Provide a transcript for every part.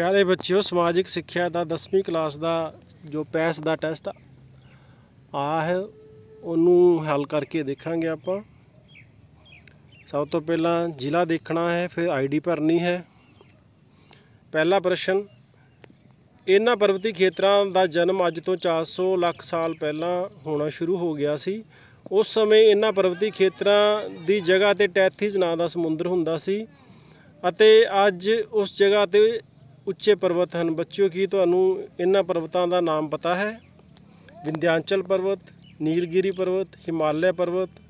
ਪਿਆਰੇ ਬੱਚਿਓ ਸਮਾਜਿਕ ਸਿੱਖਿਆ ਦਾ 10ਵੀਂ ਕਲਾਸ ਦਾ ਜੋ ਪੈਸ ਦਾ ਟੈਸਟ ਆ ਹੈ ਉਹਨੂੰ ਹੱਲ ਕਰਕੇ ਦੇਖਾਂਗੇ ਆਪਾਂ ਸਭ ਤੋਂ ਪਹਿਲਾਂ ਜ਼ਿਲ੍ਹਾ ਦੇਖਣਾ ਹੈ ਫਿਰ ਆਈਡੀ ਭਰਨੀ ਹੈ ਪਹਿਲਾ ਪ੍ਰਸ਼ਨ ਇਹਨਾਂ ਪਰਵਤੀ ਖੇਤਰਾਂ ਦਾ ਜਨਮ ਅੱਜ ਤੋਂ 400 ਲੱਖ ਸਾਲ ਪਹਿਲਾਂ ਹੋਣਾ ਸ਼ੁਰੂ ਹੋ ਗਿਆ ਸੀ ਉਸ ਸਮੇਂ ਇਹਨਾਂ ਪਰਵਤੀ ਖੇਤਰਾਂ ਦੀ ਜਗ੍ਹਾ ਤੇ ਟੈਥਿਸ ਨਾਂ ਦਾ ਸਮੁੰਦਰ ਹੁੰਦਾ ਸੀ ਅਤੇ ਅੱਜ ਉਸ ਜਗ੍ਹਾ ਤੇ ਉੱਚੇ ਪਰਬਤ ਹਨ ਬੱਚਿਓ ਕੀ ਤੁਹਾਨੂੰ ਇਹਨਾਂ ਪਰਬਤਾਂ ਦਾ ਨਾਮ ਪਤਾ ਹੈ ਵਿੰਧਿਆਚਲ ਪਰਬਤ ਨੀਲਗਿਰੀ ਪਰਬਤ ਹਿਮਾਲਿਆ ਪਰਬਤ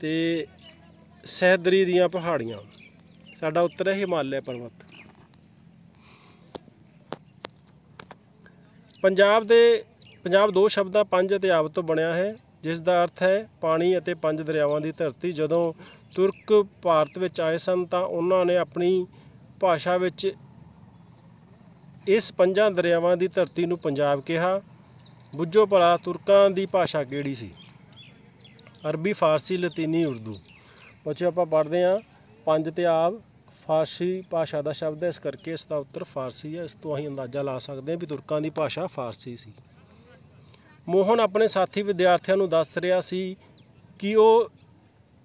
ਤੇ ਸਹਿਦਰੀ ਦੀਆਂ ਪਹਾੜੀਆਂ ਸਾਡਾ ਉੱਤਰ ਹੈ ਹਿਮਾਲਿਆ ਪਰਬਤ ਪੰਜਾਬ ਦੇ ਪੰਜਾਬ ਦੋ ਸ਼ਬਦਾਂ ਪੰਜ ਅਤੇ ਆਬ ਤੋਂ ਬਣਿਆ ਹੈ ਜਿਸ ਦਾ ਅਰਥ ਹੈ ਪਾਣੀ ਅਤੇ ਪੰਜ ਦਰਿਆਵਾਂ ਦੀ ਧਰਤੀ ਜਦੋਂ ਤੁਰਕ ਭਾਰਤ ਵਿੱਚ ਆਏ ਸਨ ਤਾਂ ਉਹਨਾਂ ਨੇ ਆਪਣੀ ਭਾਸ਼ਾ ਵਿੱਚ ਇਸ ਪੰਜਾਂ ਦਰਿਆਵਾਂ ਦੀ ਧਰਤੀ ਨੂੰ ਪੰਜਾਬ ਕਿਹਾ ਬੁੱਝੋ ਭਲਾ ਤੁਰਕਾਂ ਦੀ ਭਾਸ਼ਾ ਕਿਹੜੀ ਸੀ ਅਰਬੀ ਫਾਰਸੀ ਲਾਤੀਨੀ ਉਰਦੂ ਬੱਚੇ ਆਪਾਂ ਪੜ੍ਹਦੇ ਆ ਪੰਜ ਤੇ ਆਬ ਫਾਰਸੀ ਭਾਸ਼ਾ ਦਾ ਸ਼ਬਦ ਹੈ ਇਸ ਕਰਕੇ ਇਸ ਦਾ ਉੱਤਰ ਫਾਰਸੀ ਹੈ ਇਸ ਤੋਂ ਅਸੀਂ ਅੰਦਾਜ਼ਾ ਲਾ ਸਕਦੇ ਹਾਂ ਵੀ ਤੁਰਕਾਂ ਦੀ ਭਾਸ਼ਾ ਫਾਰਸੀ ਸੀ ਮੋਹਨ ਆਪਣੇ ਸਾਥੀ ਵਿਦਿਆਰਥੀਆਂ ਨੂੰ ਦੱਸ ਰਿਹਾ ਸੀ ਕਿ ਉਹ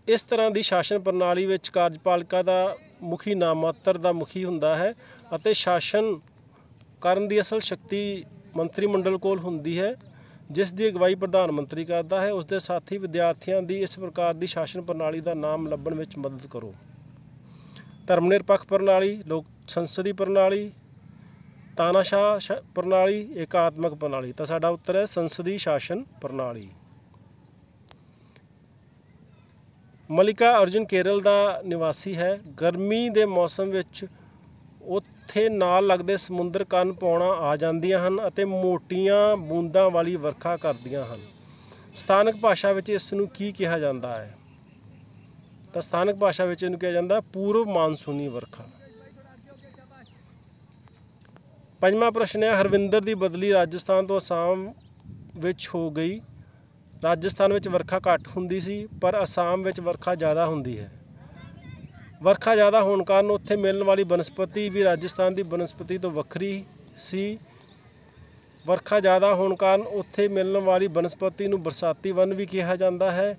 ਇਸ ਤਰ੍ਹਾਂ ਦੀ ਸ਼ਾਸਨ ਪ੍ਰਣਾਲੀ ਵਿੱਚ ਕਾਰਜਪਾਲਿਕਾ ਦਾ ਮੁਖੀ ਨਾਮਾਤਰ ਦਾ ਮੁਖੀ ਹੁੰਦਾ ਹੈ ਅਤੇ ਸ਼ਾਸਨ ਕਰਨ ਦੀ ਅਸਲ ਸ਼ਕਤੀ ਮੰਤਰੀ ਮੰਡਲ ਕੋਲ ਹੁੰਦੀ ਹੈ ਜਿਸ ਦੀ ਅਗਵਾਈ ਪ੍ਰਧਾਨ ਮੰਤਰੀ ਕਰਦਾ ਹੈ ਉਸ ਦੇ ਸਾਥੀ ਵਿਦਿਆਰਥੀਆਂ ਦੀ ਇਸ ਪ੍ਰਕਾਰ ਦੀ ਸ਼ਾਸਨ ਪ੍ਰਣਾਲੀ ਦਾ ਨਾਮ ਲੱਭਣ ਵਿੱਚ ਮਦਦ ਕਰੋ ਧਰਮ ਨਿਰਪੱਖ ਪ੍ਰਣਾਲੀ ਲੋਕ ਸੰਸਦੀ ਪ੍ਰਣਾਲੀ ਤਾਨਾਸ਼ਾਹ ਪ੍ਰਣਾਲੀ ਏਕਾਤਮਕ ਪ੍ਰਣਾਲੀ ਤਾਂ ਸਾਡਾ ਉੱਤਰ ਹੈ ਸੰਸਦੀ ਸ਼ਾਸਨ ਪ੍ਰਣਾਲੀ ਮਲਿਕਾ ਅਰਜਨ ਕੇਰਲ ਦਾ ਨਿਵਾਸੀ ਹੈ ਗਰਮੀ ਦੇ ਮੌਸਮ ਵਿੱਚ ਉੱਥੇ ਨਾਲ ਲੱਗਦੇ ਸਮੁੰਦਰ ਕੰਨ ਪੌਣਾ ਆ ਜਾਂਦੀਆਂ ਹਨ ਅਤੇ ਮੋਟੀਆਂ ਬੂੰਦਾਂ ਵਾਲੀ ਵਰਖਾ ਕਰਦੀਆਂ ਹਨ ਸਥਾਨਕ ਭਾਸ਼ਾ ਵਿੱਚ ਇਸ ਨੂੰ ਕੀ ਕਿਹਾ ਜਾਂਦਾ ਹੈ ਤਾਂ ਸਥਾਨਕ ਭਾਸ਼ਾ ਵਿੱਚ ਇਹਨੂੰ ਕਿਹਾ ਜਾਂਦਾ ਪੂਰਵ ਮਾਨਸੂਨੀ ਵਰਖਾ ਪੰਜਵਾਂ ਪ੍ਰਸ਼ਨ ਹੈ ਹਰਵਿੰਦਰ ਦੀ ਬਦਲੀ ਰਾਜਸਥਾਨ ਤੋਂ ਅਸਾਮ ਵਿੱਚ ਹੋ ਗਈ ਰਾਜਸਥਾਨ ਵਿੱਚ ਵਰਖਾ ਘੱਟ ਹੁੰਦੀ ਸੀ ਪਰ ਅਸਾਮ ਵਿੱਚ ਵਰਖਾ ਜ਼ਿਆਦਾ ਹੁੰਦੀ ਹੈ ਵਰਖਾ ਜ਼ਿਆਦਾ ਹੋਣ ਕਾਰਨ ਉੱਥੇ ਮਿਲਣ ਵਾਲੀ ਬਨਸਪਤੀ ਵੀ ਰਾਜਸਥਾਨ ਦੀ ਬਨਸਪਤੀ ਤੋਂ ਵੱਖਰੀ ਸੀ ਵਰਖਾ ਜ਼ਿਆਦਾ ਹੋਣ ਕਾਰਨ ਉੱਥੇ ਮਿਲਣ ਵਾਲੀ ਬਨਸਪਤੀ ਨੂੰ ਬਰਸਾਤੀ ਵਨ ਵੀ ਕਿਹਾ ਜਾਂਦਾ ਹੈ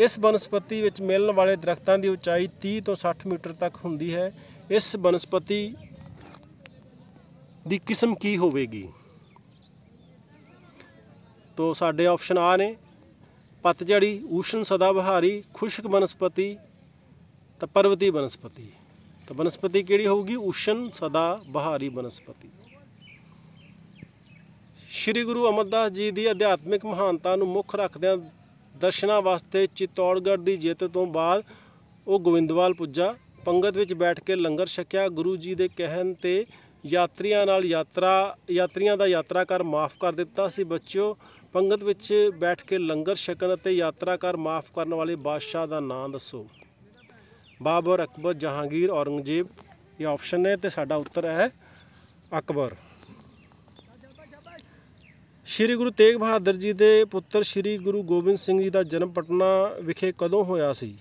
ਇਸ ਬਨਸਪਤੀ ਵਿੱਚ ਮਿਲਣ ਵਾਲੇ ਦਰਖਤਾਂ ਦੀ ਉਚਾਈ 30 ਤੋਂ 60 ਮੀਟਰ ਤੱਕ ਹੁੰਦੀ ਹੈ ਇਸ ਬਨਸਪਤੀ ਦੀ ਕਿਸਮ ਕੀ ਹੋਵੇਗੀ ਤੋ ਸਾਡੇ ਆਪਸ਼ਨ ਆ ਨੇ ਪਤਝੜੀ ਊਸ਼ਣ ਬਹਾਰੀ ਖੁਸ਼ਕ ਬਨਸਪਤੀ ਤਾਂ ਪਰਵਤੀ ਬਨਸਪਤੀ ਤਾਂ ਬਨਸਪਤੀ ਕਿਹੜੀ ਹੋਊਗੀ ਊਸ਼ਣ ਬਹਾਰੀ ਬਨਸਪਤੀ ਸ਼੍ਰੀ ਗੁਰੂ ਅਮਰਦਾਸ ਜੀ ਦੀ ਅਧਿਆਤਮਿਕ ਮਹਾਨਤਾ ਨੂੰ ਮੁੱਖ ਰੱਖਦਿਆਂ ਦਰਸ਼ਨਾ ਵਾਸਤੇ ਚਿਤੌੜਗੜ੍ਹ ਦੀ ਜਿੱਤ ਤੋਂ ਬਾਅਦ ਉਹ ਗੋਵਿੰਦਵਾਲ ਪੁੱਜਾ ਪੰਗਤ ਵਿੱਚ ਬੈਠ ਕੇ ਲੰਗਰ ਛਕਿਆ ਗੁਰੂ ਜੀ ਦੇ ਕਹਿਣ ਤੇ ਯਾਤਰੀਆਂ ਨਾਲ ਯਾਤਰਾ ਯਾਤਰੀਆਂ ਦਾ ਯਾਤਰਾ ਕਰ ਮਾਫ ਕਰ ਦਿੱਤਾ ਸੀ ਬੱਚਿਓ ਪੰਗਤ ਵਿੱਚ ਬੈਠ ਕੇ ਲੰਗਰ ਛਕਣ ਅਤੇ ਯਾਤਰਾ ਕਰ ਮਾਫ ਕਰਨ ਵਾਲੇ ਬਾਦਸ਼ਾਹ ਦਾ ਨਾਮ ਦੱਸੋ ਬਾਬਰ ਅਕਬਰ ਜਹਾਂਗੀਰ ਔਰੰਗਜ਼ੇਬ ਇਹ ਆਪਸ਼ਨ ਹੈ ਤੇ ਸਾਡਾ ਉੱਤਰ ਹੈ ਅਕਬਰ ਸ਼੍ਰੀ ਗੁਰੂ ਤੇਗ ਬਹਾਦਰ ਜੀ ਦੇ ਪੁੱਤਰ ਸ਼੍ਰੀ ਗੁਰੂ ਗੋਬਿੰਦ ਸਿੰਘ ਜੀ ਦਾ ਜਨਮ ਪਟਨਾ ਵਿਖੇ ਕਦੋਂ ਹੋਇਆ ਸੀ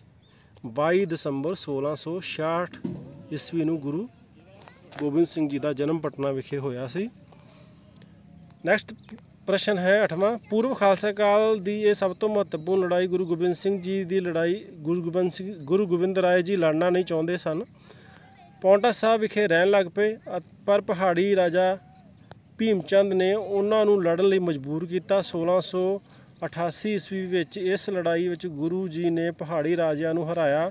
22 ਦਸੰਬਰ 1666 ਈਸਵੀ ਨੂੰ ਗੁਰੂ ਗੋਬਿੰਦ ਸਿੰਘ ਜੀ ਦਾ ਜਨਮ ਪਟਨਾ ਵਿਖੇ ਹੋਇਆ ਸੀ ਨੈਕਸਟ ਪ੍ਰਸ਼ਨ ਹੈ 8ਵਾਂ ਪੂਰਵ ਖਾਲਸਾ ਕਾਲ ਦੀ ਇਹ ਸਭ ਤੋਂ ਮਹੱਤਵਪੂਰਨ ਲੜਾਈ ਗੁਰੂ ਗੋਬਿੰਦ ਸਿੰਘ ਜੀ ਦੀ ਲੜਾਈ ਗੁਰੂ ਗੋਬਿੰਦ ਸਿੰਘ ਗੁਰੂ ਗੋਬਿੰਦ ਰਾਏ ਜੀ ਲੜਨਾ ਨਹੀਂ ਚਾਹੁੰਦੇ ਸਨ ਪੌਂਟਾ ਸਾਹਿਬ ਵਿਖੇ ਰਹਿਣ ਲੱਗ ਪਏ ਪਰ ਪਹਾੜੀ ਰਾਜਾ ਭੀਮਚੰਦ ਨੇ ਉਹਨਾਂ ਨੂੰ ਲੜਨ ਲਈ ਮਜਬੂਰ ਕੀਤਾ 1688 ਈਸਵੀ ਵਿੱਚ ਇਸ ਲੜਾਈ ਵਿੱਚ ਗੁਰੂ ਜੀ ਨੇ ਪਹਾੜੀ ਰਾਜਿਆਂ ਨੂੰ ਹਰਾਇਆ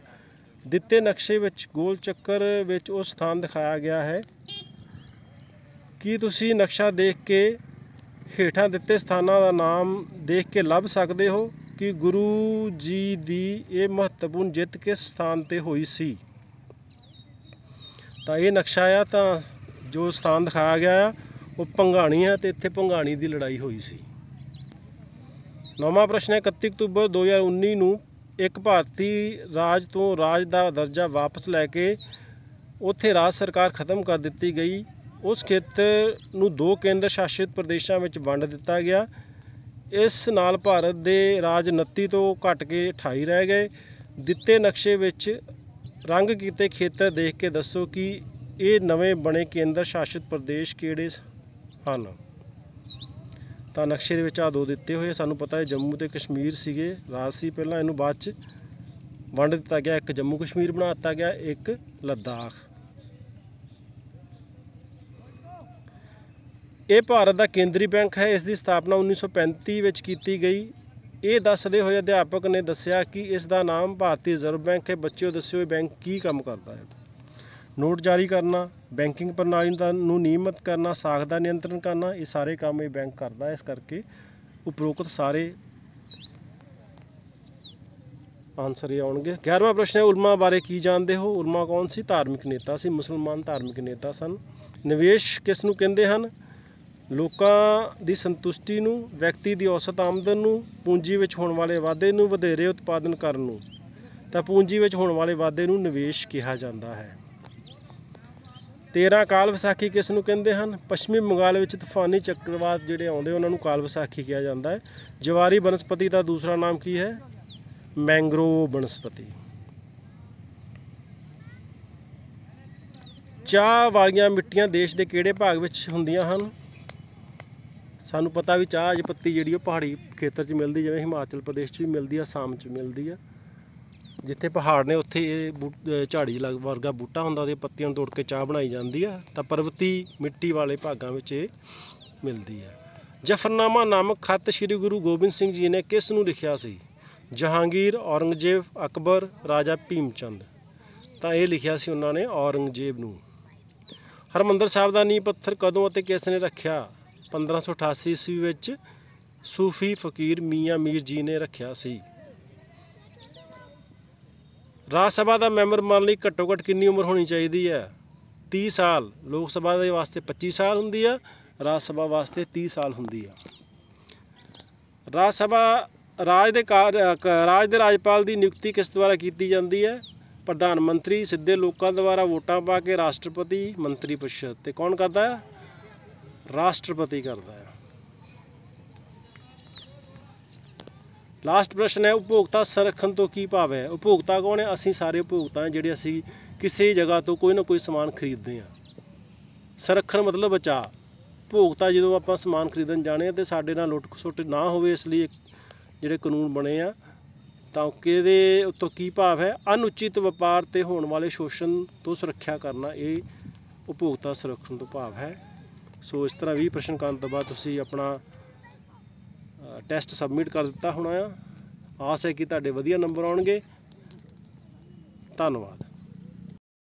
ਦਿੱਤੇ ਨਕਸ਼ੇ ਵਿੱਚ ਗੋਲ ਚੱਕਰ ਵਿੱਚ ਉਹ ਸਥਾਨ ਦਿਖਾਇਆ ਗਿਆ ਹੈ ਕੀ ਤੁਸੀਂ ਨਕਸ਼ਾ ਦੇਖ ਕੇ ਹੇਠਾਂ ਦਿੱਤੇ ਸਥਾਨਾਂ ਦਾ ਨਾਮ ਦੇਖ ਕੇ ਲੱਭ ਸਕਦੇ ਹੋ ਕਿ ਗੁਰੂ ਜੀ ਦੀ ਇਹ ਮਹੱਤਵਪੂਰਨ ਜਿੱਤ ਕਿਸ ਸਥਾਨ ਤੇ ਹੋਈ ਸੀ ਤਾਂ ਇਹ ਨਕਸ਼ਾ ਆ ਤਾਂ ਜੋ ਸਥਾਨ ਦਿਖਾਇਆ ਗਿਆ ਉਹ ਪੰਗਾਣੀ ਹੈ ਤੇ ਇੱਥੇ ਪੰਗਾਣੀ ਦੀ ਲੜਾਈ ਹੋਈ ਸੀ ਨੌਵਾਂ ਪ੍ਰਸ਼ਨ ਹੈ 31 ਅਕਤੂਬਰ 2019 ਨੂੰ ਇੱਕ ਭਾਰਤੀ ਰਾਜ ਤੋਂ ਰਾਜ ਦਾ ਦਰਜਾ ਵਾਪਸ ਲੈ ਕੇ ਉੱਥੇ ਰਾਜ ਸਰਕਾਰ ਖਤਮ ਕਰ ਦਿੱਤੀ ਗਈ ਉਸ ਖੇਤਰ ਨੂੰ ਦੋ ਕੇਂਦਰ ਸ਼ਾਸਿਤ ਪ੍ਰਦੇਸ਼ਾਂ ਵਿੱਚ ਵੰਡ ਦਿੱਤਾ ਗਿਆ ਇਸ ਨਾਲ ਭਾਰਤ ਦੇ ਰਾਜ 29 ਤੋਂ ਘਟ ਕੇ 28 ਰਹਿ ਗਏ ਦਿੱਤੇ ਨਕਸ਼ੇ ਵਿੱਚ ਰੰਗ ਕੀਤੇ ਖੇਤਰ ਦੇਖ ਕੇ ਦੱਸੋ ਕਿ ਇਹ ਨਵੇਂ ਬਣੇ ਕੇਂਦਰ ਸ਼ਾਸਿਤ ਪ੍ਰਦੇਸ਼ ਕਿਹੜੇ ਹਨ ਤਾਂ ਨਕਸ਼ੇ ਦੇ ਵਿੱਚ ਆ ਦੋ ਦਿੱਤੇ ਹੋਏ ਸਾਨੂੰ ਪਤਾ ਹੈ ਜੰਮੂ ਤੇ ਕਸ਼ਮੀਰ ਸੀਗੇ ਰਾਜ ਸੀ ਪਹਿਲਾਂ ਇਹਨੂੰ ਬਾਅਦ 'ਚ ਵੰਡ ਦਿੱਤਾ ਗਿਆ ਇੱਕ ਜੰਮੂ ਕਸ਼ਮੀਰ ਬਣਾ ਦਿੱਤਾ ਗਿਆ ਇੱਕ ਲੱਦਾਖ ਇਹ ਭਾਰਤ ਦਾ ਕੇਂਦਰੀ ਬੈਂਕ ਹੈ ਇਸ ਦੀ ਸਥਾਪਨਾ 1935 ਵਿੱਚ ਕੀਤੀ ਗਈ ਇਹ ਦੱਸਦੇ ਹੋਏ ਅਧਿਆਪਕ ਨੇ ਦੱਸਿਆ ਕਿ ਇਸ ਦਾ ਨਾਮ ਭਾਰਤੀ ਰਿਜ਼ਰਵ ਬੈਂਕ ਹੈ ਬੱਚਿਓ ਦੱਸਿਓ ਇਹ ਬੈਂਕ ਕੀ ਕੰਮ ਕਰਦਾ ਹੈ ਨੋਟ ਜਾਰੀ ਕਰਨਾ ਬੈਂਕਿੰਗ ਪ੍ਰਣਾਲੀ ਦਾ ਨੂੰ ਨਿਯਮਤ ਕਰਨਾ ਸਾਖ ਦਾ ਨਿਯੰਤਰਣ ਕਰਨਾ ਇਹ ਸਾਰੇ ਕੰਮ ਇਹ ਬੈਂਕ ਕਰਦਾ ਇਸ ਕਰਕੇ ਉਪਰੋਕਤ ਸਾਰੇ ਆਨਸਰ ਇਹ ਆਉਣਗੇ 11ਵਾਂ ਪ੍ਰਸ਼ਨ ਹੈ ਉਲਮਾ ਬਾਰੇ ਕੀ ਜਾਣਦੇ ਹੋ ਉਲਮਾ ਕੌਣ ਸੀ ਧਾਰਮਿਕ ਨੇਤਾ ਸੀ ਮੁਸਲਮਾਨ ਧਾਰਮਿਕ ਨੇਤਾ ਸਨ ਨਿਵੇਸ਼ ਕਿਸ ਨੂੰ ਕਹਿੰਦੇ ਹਨ ਲੋਕਾਂ ਦੀ ਸੰਤੁਸ਼ਟੀ ਨੂੰ ਵਿਅਕਤੀ ਦੀ ਔਸਤ ਆਮਦਨ ਨੂੰ ਪੂੰਜੀ ਵਿੱਚ ਹੋਣ ਵਾਲੇ ਵਾਧੇ ਨੂੰ ਵਧੇਰੇ ਉਤਪਾਦਨ ਕਰਨ ਨੂੰ ਤਾਂ ਪੂੰਜੀ ਵਿੱਚ ਹੋਣ ਵਾਲੇ ਵਾਧੇ ਨੂੰ ਨਿਵੇਸ਼ ਕਿਹਾ ਜਾਂਦਾ ਹੈ 13 ਕਾਲ ਵਿਸਾਖੀ ਕਿਸ ਨੂੰ ਕਹਿੰਦੇ ਹਨ ਪੱਛਮੀ ਬੰਗਾਲ ਵਿੱਚ ਤੂਫਾਨੀ ਚੱਕਰਵਾਤ ਜਿਹੜੇ ਆਉਂਦੇ ਉਹਨਾਂ ਨੂੰ ਕਾਲ ਵਿਸਾਖੀ ਕਿਹਾ ਜਾਂਦਾ ਹੈ ਜਵਾਰੀ ਬਨਸਪਤੀ ਦਾ ਦੂਸਰਾ ਨਾਮ ਕੀ ਹੈ ਮੈਂਗਰੋਵ ਬਨਸਪਤੀ ਚਾਹ ਵਾਲੀਆਂ ਮਿੱਟੀਆਂ ਦੇਸ਼ ਦੇ ਕਿਹੜੇ ਭਾਗ ਵਿੱਚ ਹੁੰਦੀਆਂ ਹਨ ਸਾਨੂੰ ਪਤਾ ਵੀ ਚਾਹ ਅਜ ਪੱਤੀ ਜਿਹੜੀ ਉਹ ਪਹਾੜੀ ਖੇਤਰ 'ਚ ਮਿਲਦੀ ਜਿਵੇਂ ਹਿਮਾਚਲ ਪ੍ਰਦੇਸ਼ 'ਚ ਵੀ ਮਿਲਦੀ ਆ ਆਸਾਮ 'ਚ ਮਿਲਦੀ ਆ ਜਿੱਥੇ ਪਹਾੜ ਨੇ ਉੱਥੇ ਇਹ ਝਾੜੀ ਲਗ ਵਰਗਾ ਬੂਟਾ ਹੁੰਦਾ ਉਹਦੇ ਪੱਤੀਆਂ ਨੂੰ ਤੋੜ ਕੇ ਚਾਹ ਬਣਾਈ ਜਾਂਦੀ ਆ ਤਾਂ ਪਰਵਤੀ ਮਿੱਟੀ ਵਾਲੇ ਭਾਗਾਂ ਵਿੱਚ ਇਹ ਮਿਲਦੀ ਆ ਜਫਰਨਾਮਾ ਨਾਮਕ ਖੱਤ ਸ੍ਰੀ ਗੁਰੂ ਗੋਬਿੰਦ ਸਿੰਘ ਜੀ ਨੇ ਕਿਸ ਨੂੰ ਲਿਖਿਆ ਸੀ ਜਹਾਂਗੀਰ ਔਰੰਗਜ਼ੇਬ ਅਕਬਰ ਰਾਜਾ ਭੀਮਚੰਦ ਤਾਂ ਇਹ ਲਿਖਿਆ ਸੀ ਉਹਨਾਂ ਨੇ ਔਰੰਗਜ਼ੇਬ ਨੂੰ ਹਰਮੰਦਰ ਸਾਹਿਬ ਦਾ ਨੀਂਹ ਪੱਥਰ ਕਦੋਂ ਅਤੇ ਕਿਸ ਨੇ ਰੱਖਿਆ 1588 ਈਸਵੀ ਵਿੱਚ ਸੂਫੀ ਫਕੀਰ ਮੀਆਂ ਮੀਰ ਜੀ ਨੇ ਰੱਖਿਆ ਸੀ ਰਾਜ ਸਭਾ ਦਾ ਮੈਂਬਰ ਬਣਨ ਲਈ ਘੱਟੋ ਘੱਟ ਕਿੰਨੀ ਉਮਰ ਹੋਣੀ ਚਾਹੀਦੀ ਹੈ 30 ਸਾਲ ਲੋਕ ਸਭਾ ਦੇ ਵਾਸਤੇ 25 ਸਾਲ ਹੁੰਦੀ ਆ ਰਾਜ ਸਭਾ ਵਾਸਤੇ 30 ਸਾਲ ਹੁੰਦੀ ਆ ਰਾਜ ਸਭਾ ਰਾਜ ਦੇ ਰਾਜ ਦੇ ਰਾਜਪਾਲ ਦੀ ਨਿਯੁਕਤੀ ਕਿਸ ਦੁਆਰਾ ਕੀਤੀ ਜਾਂਦੀ ਹੈ ਪ੍ਰਧਾਨ ਮੰਤਰੀ ਸਿੱਧੇ ਲੋਕਾਂ ਦੁਆਰਾ ਵੋਟਾਂ ਪਾ ਕੇ ਰਾਸ਼ਟਰਪਤੀ ਮੰਤਰੀ ਪਰਿਸ਼ਦ ਤੇ ਕੌਣ ਕਰਦਾ ਹੈ ਰਾਸ਼ਟਰਪਤੀ ਕਰਦਾ ਹੈ ਲਾਸਟ ਪ੍ਰਸ਼ਨ ਹੈ ਉਪਭੋਗਤਾ ਸੰਰਖਣ ਤੋਂ ਕੀ ਭਾਵ ਹੈ ਉਪਭੋਗਤਾ ਕੌਣ ਹੈ ਅਸੀਂ ਸਾਰੇ ਉਪਭੋਗਤਾ ਜਿਹੜੇ ਅਸੀਂ ਕਿਸੇ ਜਗ੍ਹਾ ਤੋਂ ਕੋਈ ਨਾ ਕੋਈ ਸਮਾਨ ਖਰੀਦਦੇ ਹਾਂ ਸੰਰਖਣ ਮਤਲਬ ਬਚਾ ਉਪਭੋਗਤਾ ਜਦੋਂ ਆਪਾਂ ਸਮਾਨ ਖਰੀਦਣ ਜਾਣੇ ਤੇ ਸਾਡੇ ਨਾਲ ਲੁੱਟ ਖਸੁੱਟ ਨਾ ਹੋਵੇ ਇਸ ਲਈ ਜਿਹੜੇ ਕਾਨੂੰਨ ਬਣੇ ਆ ਤਾਂ ਕਿਹਦੇ ਉੱਤੋਂ ਕੀ ਭਾਵ ਹੈ ਅਨੁਚਿਤ ਵਪਾਰ ਤੇ ਹੋਣ ਵਾਲੇ ਸ਼ੋਸ਼ਣ ਤੋਂ ਸੁਰੱਖਿਆ ਕਰਨਾ ਇਹ ਉਪਭੋਗਤਾ ਸੁਰੱਖਣ ਤੋਂ ਭਾਵ ਹੈ ਸੋ ਇਸ ਤਰ੍ਹਾਂ 20 ਪ੍ਰਸ਼ਨ ਕਰਨ ਤੋਂ ਬਾਅਦ ਤੁਸੀਂ ਆਪਣਾ ਟੈਸਟ ਸਬਮਿਟ ਕਰ ਦਿੱਤਾ ਹੋਣਾ ਆ ਆਸ ਹੈ ਕਿ ਤੁਹਾਡੇ ਵਧੀਆ ਨੰਬਰ ਆਉਣਗੇ ਧੰਨਵਾਦ